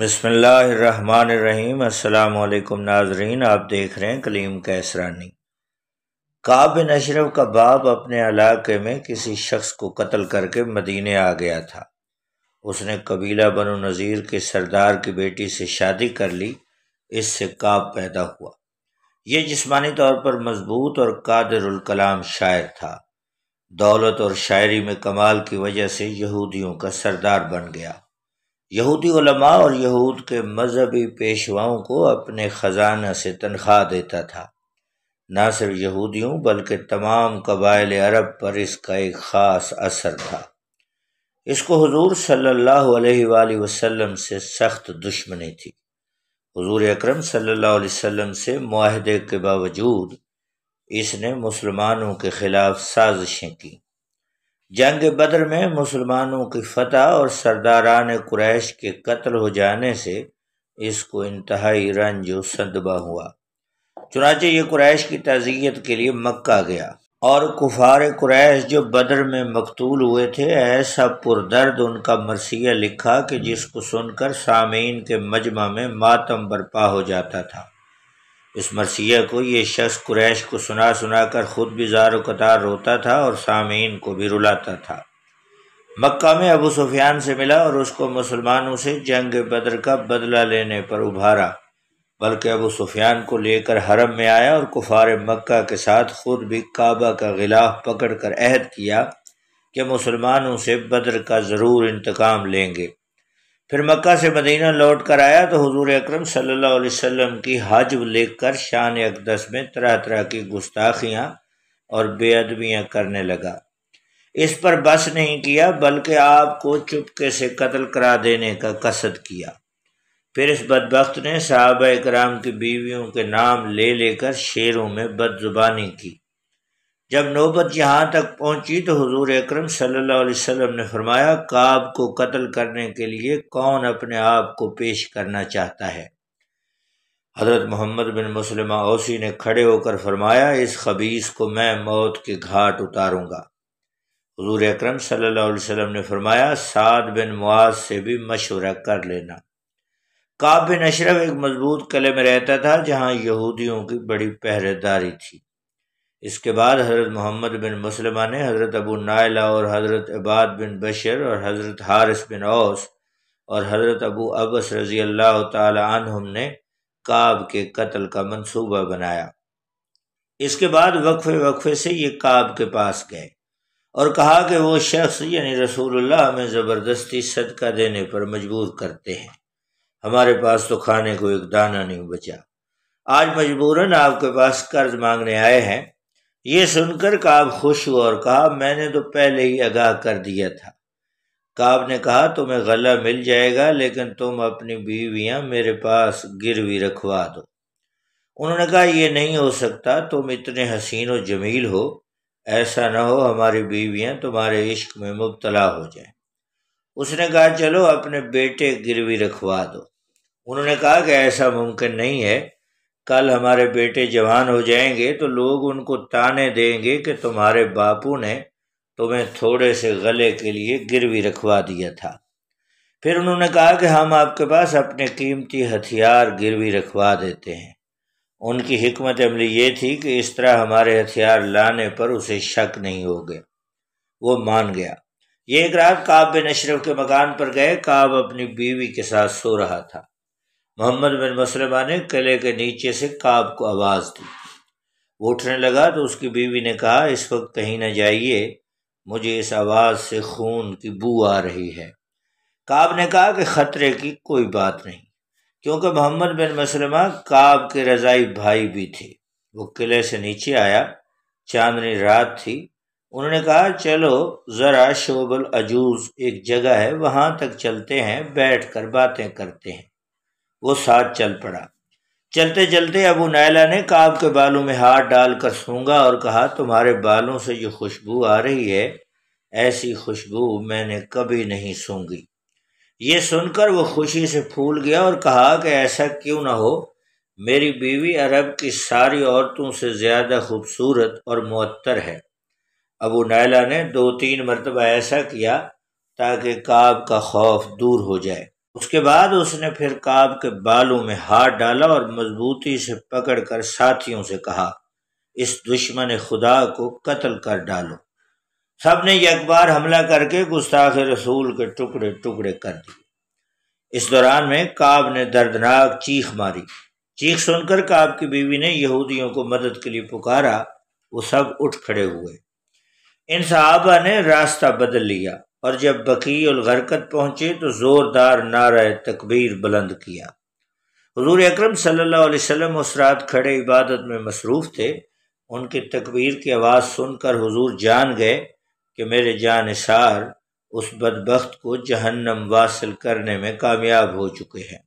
बसमीम अल्लाम नाजरीन आप देख रहे हैं कलीम कैसरानी काब बिन अशरफ का बाप अपने इलाके में किसी शख्स को कत्ल करके मदीने आ गया था उसने कबीला बनो नज़ीर के सरदार की बेटी से शादी कर ली इससे काब पैदा हुआ ये जिस्मानी तौर पर मजबूत और कादरुल कलाम शायर था दौलत और शायरी में कमाल की वजह से यहूदियों का सरदार बन गया यहूदी उलमा और यहूद के मजहबी पेशवाओं को अपने ख़जाना से तनख्वाह देता था न सिर्फ यहूदियों बल्कि तमाम कबाइल अरब पर इसका एक ख़ास असर था इसको हजूर सल्लल्लाहु अलैहि वसल्लम से सख्त दुश्मनी थी हजूर अक्रम सल्लल्लाहु अलैहि वसल्लम से माहदे के बावजूद इसने मुसलमानों के ख़िलाफ़ साजिशें की जंग बद्र में मुसलमानों की फतह और सरदारान कुरैश के कत्ल हो जाने से इसको इंतहाई रंज सदबा हुआ चुनाचे ये कुरैश की तजियत के लिए मक्का गया और कुफार कुरैश जो बद्र में मकतूल हुए थे ऐसा पुरदर्द उनका मरसिया लिखा कि जिसको सुनकर सामीन के मजमा में मातम बरपा हो जाता था इस मरसिया को ये शख्स कुरैश को सुना सुना कर ख़ुद भी जार कतार रोता था और सामीन को भी रुलाता था मक्का में अबू सुफियान से मिला और उसको मुसलमानों से जंग बदर का बदला लेने पर उभारा बल्कि अबू सुफियान को लेकर हरम में आया और कुफार मक्का के साथ खुद भी काबा का गिलाफ पकड़ कर अहद किया कि मुसलमानों से बदर का ज़रूर इंतकाम लेंगे फिर मक्का से मदीना लौट कर आया तो हुजूर अकरम सल्लल्लाहु अलैहि वसल्लम की हज लेकर शान अकदस में तरह तरह की गुस्ताखियाँ और बेअदबियाँ करने लगा इस पर बस नहीं किया बल्कि आपको चुपके से कत्ल करा देने का कसद किया फिर इस बदबख्त ने साहब कराम की बीवियों के नाम ले लेकर शेरों में बदजुबानी की जब नौबत यहाँ तक पहुँची तो हजूर अक्रम सल्लल्लाहु ने फरमाया काब को कत्ल करने के लिए कौन अपने आप को पेश करना चाहता है हज़रत मोहम्मद बिन मुसलम औसी ने खड़े होकर फरमाया इस खबीस को मैं मौत के घाट उतारूँगा हजूर अक्रम सल्लल्लाहु ने फरमाया साद बिन मुआज से भी मशवरा कर लेना काब बिन अशरफ एक मजबूत कले में रहता था जहाँ यहूदियों की बड़ी पहरेदारी थी इसके बाद हज़रत मोहम्मद बिन मुसलमा ने हज़रत अबू नायला और हज़रत इबाद बिन बशर और हज़रत हारिस बिन औस और हज़रत अबू अबस रज़ी अल्लाह तुम ने काब के कत्ल का मनसूबा बनाया इसके बाद वक्फे वक्फे से ये काब के पास गए और कहा कि वो शख्स यानी रसूलुल्लाह हमें ज़बरदस्ती सदका देने पर मजबूर करते हैं हमारे पास तो खाने को एक दाना नहीं बचा आज मजबूरन आपके पास कर्ज मांगने आए हैं ये सुनकर काब खुश हुआ और कहा मैंने तो पहले ही आगाह कर दिया था काब ने कहा तुम्हें गला मिल जाएगा लेकिन तुम अपनी बीवियां मेरे पास गिरवी रखवा दो उन्होंने कहा यह नहीं हो सकता तुम इतने हसीन और जमील हो ऐसा ना हो हमारी बीवियां तुम्हारे इश्क में मुबतला हो जाए उसने कहा चलो अपने बेटे गिरवी रखवा दो उन्होंने कहा कि ऐसा मुमकिन नहीं है कल हमारे बेटे जवान हो जाएंगे तो लोग उनको ताने देंगे कि तुम्हारे बापू ने तुम्हें थोड़े से गले के लिए गिरवी रखवा दिया था फिर उन्होंने कहा कि हम आपके पास अपने कीमती हथियार गिरवी रखवा देते हैं उनकी हमत अमली ये थी कि इस तरह हमारे हथियार लाने पर उसे शक नहीं हो गया वो मान गया ये एक रात काब बिन अशरफ के मकान पर गए काब अपनी बीवी के साथ सो रहा था मोहम्मद बिन मसलमा ने किले के नीचे से काब को आवाज़ दी वो उठने लगा तो उसकी बीवी ने कहा इस वक्त कहीं ना जाइए मुझे इस आवाज़ से खून की बू आ रही है काब ने कहा कि ख़तरे की कोई बात नहीं क्योंकि मोहम्मद बिन मसलमा काब के रज़ाई भाई भी थे वो किले से नीचे आया चांदनी रात थी उन्होंने कहा चलो ज़रा शोबल अजूज़ एक जगह है वहाँ तक चलते हैं बैठ कर बातें करते हैं वो साथ चल पड़ा चलते चलते अबू नायला ने काब के बालों में हाथ डालकर सूंगा और कहा तुम्हारे बालों से जो खुशबू आ रही है ऐसी खुशबू मैंने कभी नहीं सूंगी ये सुनकर वो खुशी से फूल गया और कहा कि ऐसा क्यों ना हो मेरी बीवी अरब की सारी औरतों से ज़्यादा खूबसूरत और मअतर है अबू नायला ने दो तीन मरतबा ऐसा किया ताकि काब का खौफ दूर हो जाए उसके बाद उसने फिर काब के बालों में हाथ डाला और मजबूती से पकड़कर साथियों से कहा इस दुश्मन खुदा को कत्ल कर डालो सब ने यकबार हमला करके गुस्ताख रसूल के टुकड़े टुकड़े कर दिए इस दौरान में काब ने दर्दनाक चीख मारी चीख सुनकर काब की बीवी ने यहूदियों को मदद के लिए पुकारा वो सब उठ खड़े हुए इन साहबा ने रास्ता बदल लिया और जब बकी गरकत पहुंचे तो ज़ोरदार नारा तकबीर बुलंद किया हजूर अक्रम सल्लाम उस रात खड़े इबादत में मसरूफ़ थे उनके तकबीर की आवाज़ सुनकर हजूर जान गए कि मेरे जानसार उस बदबख्त को जहन्नम वासिल करने में कामयाब हो चुके हैं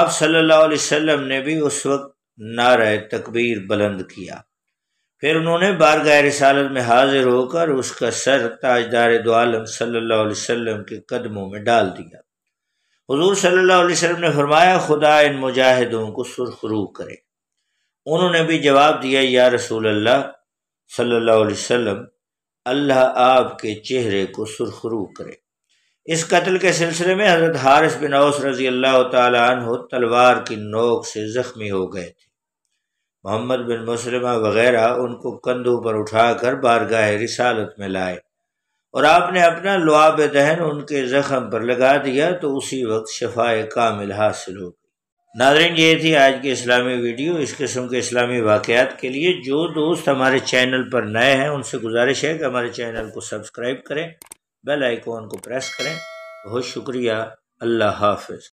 आप सल्लल्लाहु अलैहि वसल्लम ने भी उस वक्त नारा तकबीर बुलंद किया फिर उन्होंने बारगाह रसालत में हाजिर होकर उसका सर ताजदार दोआलम सल्लल्लाहु अलैहि के कदमों में डाल दिया हजूर सल्लल्लाहु अलैहि ने फरमाया खुदा इन मुजाहिदों को सुरखरू करे उन्होंने भी जवाब दिया या रसूल अल्लाह सल्लल्लाहु अलैहि वसल्लम अल्लाह आपके चेहरे को सुरखरू करे इस कत्ल के सिलसिले में हज़रत हारिस बिन औस रजी अल्लाह तलवार की नोक से ज़ख्मी हो गए थे मोहम्मद बिन मुसलमा वगैरह उनको कंधों पर उठाकर बारगाह रिसालत में लाए और आपने अपना लुआब दहन उनके ज़ख़म पर लगा दिया तो उसी वक्त शफाए कामिल हासिल हो गई नादरन ये थी आज की इस्लामी वीडियो इस किस्म के इस्लामी वाक़ात के लिए जो दोस्त हमारे चैनल पर नए हैं उनसे गुजारिश है कि हमारे चैनल को सब्सक्राइब करें बेल आइकॉन को प्रेस करें बहुत शुक्रिया अल्लाह हाफिज़